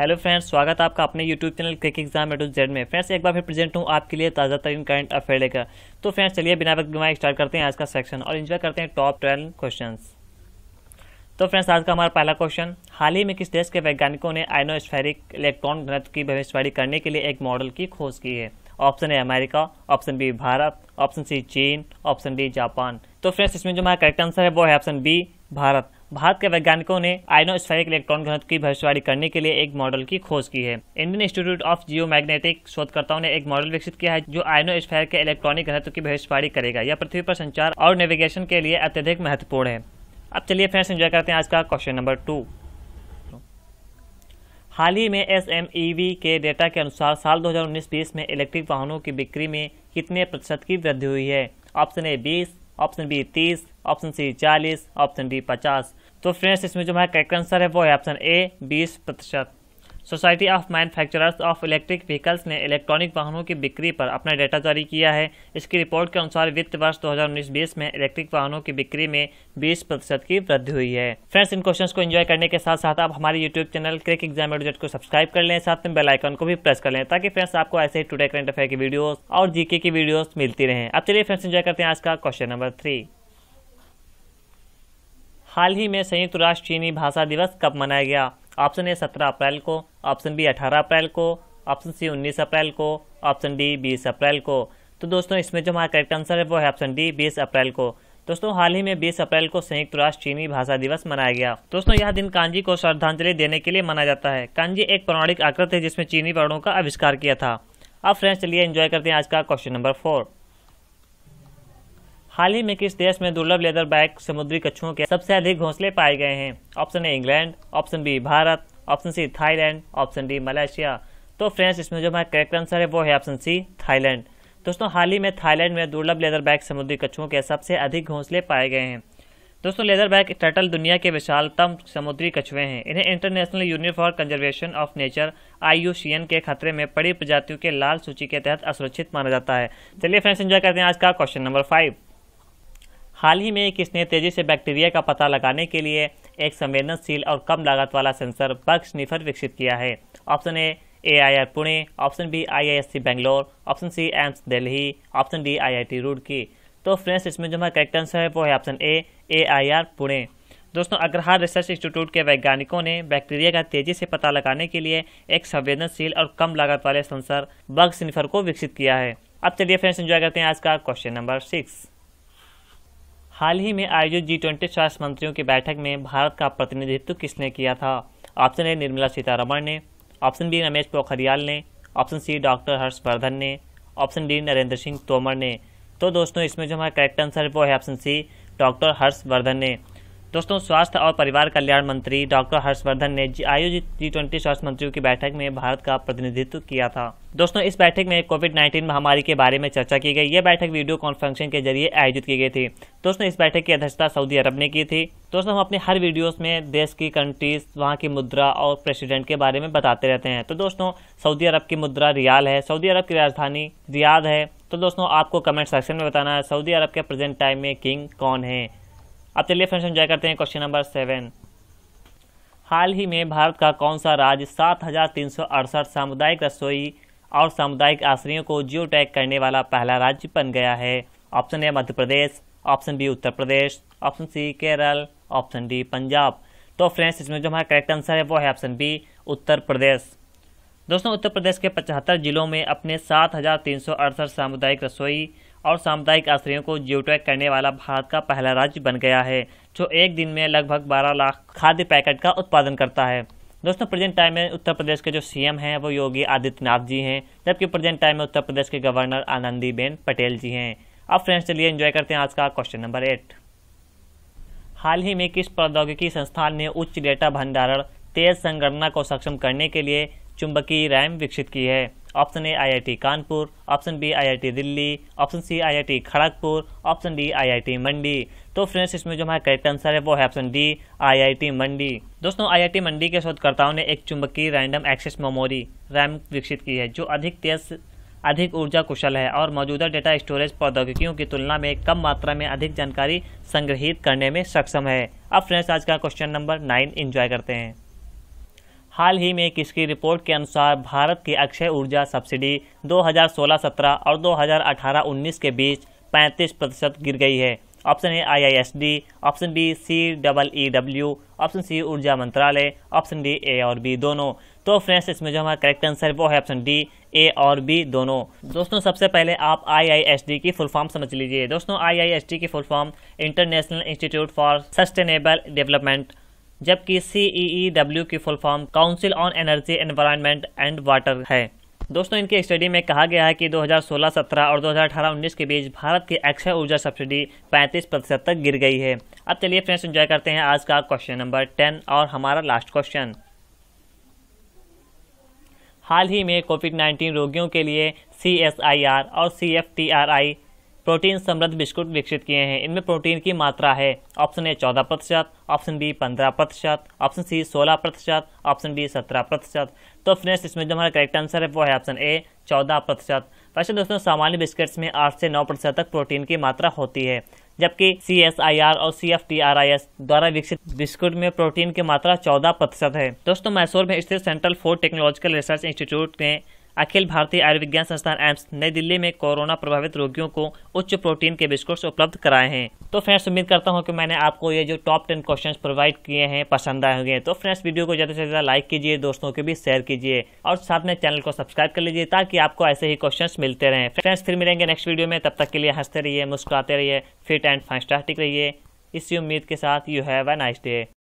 hello friends स्वागत है आपका अपने YouTube channel crick exam A to Z में फ्रेंड्स एक बार फिर प्रेजेंट हूँ आपके लिए ताज़ा तरीन करंट अफेयर लेकर तो फ्रेंड्स चलिए बिना वक्त गुमाए स्टार्ट करते हैं आज का सेक्शन और इन्जॉय करते हैं टॉप ट्वेल्व क्वेश्चन तो फ्रेंड्स आज का हमारा पहला क्वेश्चन हाल ही में किस देश के वैज्ञानिकों ने आइनोस्फेरिक इलेक्ट्रॉन घनत्व की भविष्यवाणी करने के लिए एक मॉडल की खोज की है ऑप्शन है America option B Bharat option C चीन ऑप्शन डी जापान तो फ्रेंड्स इसमें जो हमारा करेक्ट आंसर है वो है ऑप्शन बी भारत भारत के वैज्ञानिकों ने आइनोस्फेरिक इलेक्ट्रॉन घनत्व की भविष्यवाणी करने के लिए एक मॉडल की खोज की है Indian Institute of geomagnetic शोधकर्ताओं ने एक मॉडल विकसित किया है जो आइनोस्फेयर के इलेक्ट्रॉनिक घनत्व की भविष्यवाणी करेगा यह पृथ्वी पर संचार और नेविगेशन के लिए अत्यधिक महत्वपूर्ण है अब चलिए फ्रेंड्स एंजॉय करते हैं आज का क्वेश्चन नंबर टू हाल ही में एस के डेटा के अनुसार साल 2019-20 में इलेक्ट्रिक वाहनों की बिक्री में कितने प्रतिशत की वृद्धि हुई है option A 20, option B option C चालीस ऑप्शन डी पचास तो फ्रेंड्स इसमें जो हमारा करेक्ट आंसर है वो है ऑप्शन ए बीस प्रतिशत society of manufacturers of electric vehicles ने इलेक्ट्रॉनिक वाहनों की बिक्री पर अपना डाटा जारी किया है इसकी रिपोर्ट के अनुसार वित्त वर्ष 2019-20 में इलेक्ट्रिक वाहनों की बिक्री में 20 प्रतिशत की वृद्धि हुई है फ्रेंड्स इन क्वेश्चंस को एंजॉय करने के साथ साथ आप हमारे YouTube channel crick exam A to Z को सब्सक्राइब कर लें साथ में बेलाइकन को भी प्रेस कर लें ताकि फ्रेंड्स आपको ऐसे ही टूडे करंट अफेयर की वीडियोज और जीके की वीडियोज मिलती रहे अब चलिए फ्रेंड्स इन्जॉय करते हैं आज का क्वेश्चन नंबर थ्री हाल ही में संयुक्त राष्ट्र चीनी भाषा दिवस कब मनाया गया ऑप्शन ए सत्रह अप्रैल को ऑप्शन बी अठारह अप्रैल को ऑप्शन सी उन्नीस अप्रैल को ऑप्शन डी बीस अप्रैल को तो दोस्तों इसमें जो हमारा करेक्ट आंसर है वो है ऑप्शन डी बीस अप्रैल को दोस्तों हाल ही में 20 अप्रैल को संयुक्त राष्ट्र चीनी भाषा दिवस मनाया गया दोस्तों यह दिन कांजी को श्रद्धांजलि देने के लिए मनाया जाता है कांजी एक पौराणिक आकृत है जिसमें चीनी वर्णों का आविष्कार किया था अब फ्रेंड्स चलिए इन्जॉय करते हैं आज का क्वेश्चन नंबर फोर हाल ही में किस देश में दुर्लभ लेदर बैग समुद्री कछुओं के सबसे अधिक घोंसले पाए गए हैं option A England option B Bharat option C Thailand option D Malaysia तो फ्रेंड्स इसमें जो हमारा करेक्ट आंसर है वो है ऑप्शन सी थाईलैंड दोस्तों हाल ही में थाईलैंड में दुर्लभ लेदर बैग समुद्री कछुओं के सबसे अधिक घोंसले पाए गए हैं दोस्तों लेदर बैग टर्टल दुनिया के विशालतम समुद्री कछुए हैं इन्हें international union for conservation of nature आई के खतरे में पड़ी प्रजातियों के लाल सूची के तहत असुरक्षित माना जाता है चलिए फ्रेंड्स एंजॉय करते हैं आज का क्वेश्चन नंबर फाइव हाल ही में किसने तेजी से बैक्टीरिया का पता लगाने के लिए एक संवेदनशील और कम लागत वाला सेंसर बग स्निफर विकसित किया है option A A I R Pune option B I I S C Bangalore option C AIIMS Delhi option D I I T Roorkee तो फ्रेंड्स इसमें जो हमारा करेक्ट आंसर है वो है option A A I R Pune दोस्तों अग्रहार रिसर्च इंस्टीट्यूट के वैज्ञानिकों ने बैक्टीरिया का तेजी से पता लगाने के लिए एक संवेदनशील और कम लागत वाले सेंसर बग स्निफर को विकसित किया है अब चलिए फ्रेंड्स एंजॉय करते हैं आज का क्वेश्चन नंबर सिक्स हाल ही में आयोजित जी ट्वेंटी स्वास्थ्य मंत्रियों की बैठक में भारत का प्रतिनिधित्व किसने किया था ऑप्शन ए निर्मला सीतारमण ने ऑप्शन बी रमेश पोखरियाल ने ऑप्शन सी डॉक्टर हर्षवर्धन ने ऑप्शन डी नरेंद्र सिंह तोमर ने तो दोस्तों इसमें जो हमारा करेक्ट आंसर है वो है ऑप्शन सी डॉक्टर हर्षवर्धन ने दोस्तों स्वास्थ्य और परिवार कल्याण मंत्री डॉक्टर हर्षवर्धन ने आयोजित जी ट्वेंटी स्वास्थ्य मंत्रियों की बैठक में भारत का प्रतिनिधित्व किया था दोस्तों इस बैठक में कोविड 19 महामारी के बारे में चर्चा की गई यह बैठक वीडियो कॉन्फ्रेंसिंग के जरिए आयोजित की गई थी दोस्तों इस बैठक की अध्यक्षता सऊदी अरब ने की थी दोस्तों हम अपने हर वीडियोस में देश की कंट्रीज वहाँ की मुद्रा और प्रेसिडेंट के बारे में बताते रहते हैं तो दोस्तों सऊदी अरब की मुद्रा रियाल है सऊदी अरब की राजधानी रियाद है तो दोस्तों आपको कमेंट सेक्शन में बताना है सऊदी अरब के प्रेजेंट टाइम में किंग कौन है अब चलिए फ्रेंड्स एंजॉय करते हैं क्वेश्चन नंबर सेवन हाल ही में भारत का कौन सा राज्य सात हज़ार तीन सौ अड़सठ सामुदायिक रसोई और सामुदायिक आश्रयों को जियो टैग करने वाला पहला राज्य बन गया है option A Madhya Pradesh option B Uttar Pradesh option C Kerala option D Punjab तो फ्रेंड्स इसमें जो हमारा करेक्ट आंसर है वो है ऑप्शन बी उत्तर प्रदेश दोस्तों उत्तर प्रदेश के पचहत्तर जिलों में अपने सात सामुदायिक रसोई और सामुदायिक आश्रयों को जियोटैक करने वाला भारत का पहला राज्य बन गया है जो एक दिन में लगभग 12 लाख खाद्य पैकेट का उत्पादन करता है दोस्तों प्रेजेंट टाइम में उत्तर प्रदेश के जो सीएम हैं वो योगी आदित्यनाथ जी हैं जबकि प्रेजेंट टाइम में उत्तर प्रदेश के गवर्नर आनंदीबेन पटेल जी हैं अब फ्रेंड्स चलिए एंजॉय करते हैं आज का क्वेश्चन नंबर एट हाल ही में किस प्रौद्योगिकी संस्थान ने उच्च डेटा भंडारण तेज संगणना को सक्षम करने के लिए चुंबकीय रैम विकसित की है option A IIT Kanpur option B IIT Delhi option C IIT Kharagpur option D IIT Mandi तो फ्रेंड्स इसमें जो हमारा करेक्ट आंसर है वो है ऑप्शन डी आईआईटी मंडी दोस्तों आईआईटी मंडी के शोधकर्ताओं ने एक चुंबकीय रैंडम एक्सेस मेमोरी रैम विकसित की है जो अधिक तेज अधिक ऊर्जा कुशल है और मौजूदा डेटा स्टोरेज प्रौद्योगिकियों की तुलना में कम मात्रा में अधिक जानकारी संग्रहित करने में सक्षम है अब फ्रेंड्स आज का क्वेश्चन नंबर नाइन इंजॉय करते हैं हाल ही में किसकी रिपोर्ट के अनुसार भारत की अक्षय ऊर्जा सब्सिडी 2016-17 और 2018-19 के बीच 35 प्रतिशत गिर गई है option A IISD, option B C double E W option C ऊर्जा मंत्रालय ऑप्शन डी ए और बी दोनों तो फ्रेंड्स इसमें जो हमारा करेक्ट आंसर वो है ऑप्शन डी ए और बी दोनों दोस्तों सबसे पहले आप आईआईएसडी की फुल फॉर्म समझ लीजिए दोस्तों आईआईएसडी की full form international institute for sustainable development जबकि सी ई डब्ल्यू की full form council on energy environment and water है दोस्तों इनके स्टडी में कहा गया है कि 2016-17 और 2018-19 के बीच भारत की अक्षय ऊर्जा सब्सिडी 35 प्रतिशत तक गिर गई है अब चलिए फ्रेंड्स एंजॉय करते हैं आज का क्वेश्चन नंबर 10 और हमारा लास्ट क्वेश्चन हाल ही में कोविड 19 रोगियों के लिए सी और सी प्रोटीन समृद्ध बिस्कुट विकसित किए हैं इनमें प्रोटीन की मात्रा है ऑप्शन ए चौदह प्रतिशत ऑप्शन बी पंद्रह प्रतिशत ऑप्शन सी सोलह प्रतिशत ऑप्शन बी सत्रह प्रतिशत तो फ्रेंड्स इसमें जो हमारा करेक्ट आंसर है वो है ऑप्शन ए चौदह प्रतिशत वैसे दोस्तों सामान्य बिस्किट्स में आठ से नौ प्रतिशत तक प्रोटीन की मात्रा होती है जबकि सी एस आई आर और C F T R I एस द्वारा विकसित बिस्कुट में प्रोटीन की मात्रा चौदह प्रतिशत है दोस्तों मैसूर में स्थित central food technological research institute ने अखिल भारतीय आयुर्विज्ञान संस्थान एम्स नई दिल्ली में कोरोना प्रभावित रोगियों को उच्च प्रोटीन के बिस्कुट्स उपलब्ध कराए हैं तो फ्रेंड्स उम्मीद करता हूँ कि मैंने आपको ये जो टॉप टेन क्वेश्चंस प्रोवाइड किए हैं पसंद आए होंगे तो फ्रेंड्स वीडियो को ज़्यादा से ज़्यादा लाइक कीजिए दोस्तों के भी शेयर कीजिए और साथ में चैनल को सब्सक्राइब कर लीजिए ताकि आपको ऐसे ही क्वेश्चन मिलते रहें फ्रेंड्स फिर मिलेंगे नेक्स्ट वीडियो में तब तक के लिए हंसते रहिए मुस्कुराते रहिए फिट एंड स्टार्टिक रहिए इसी उम्मीद के साथ you have a nice day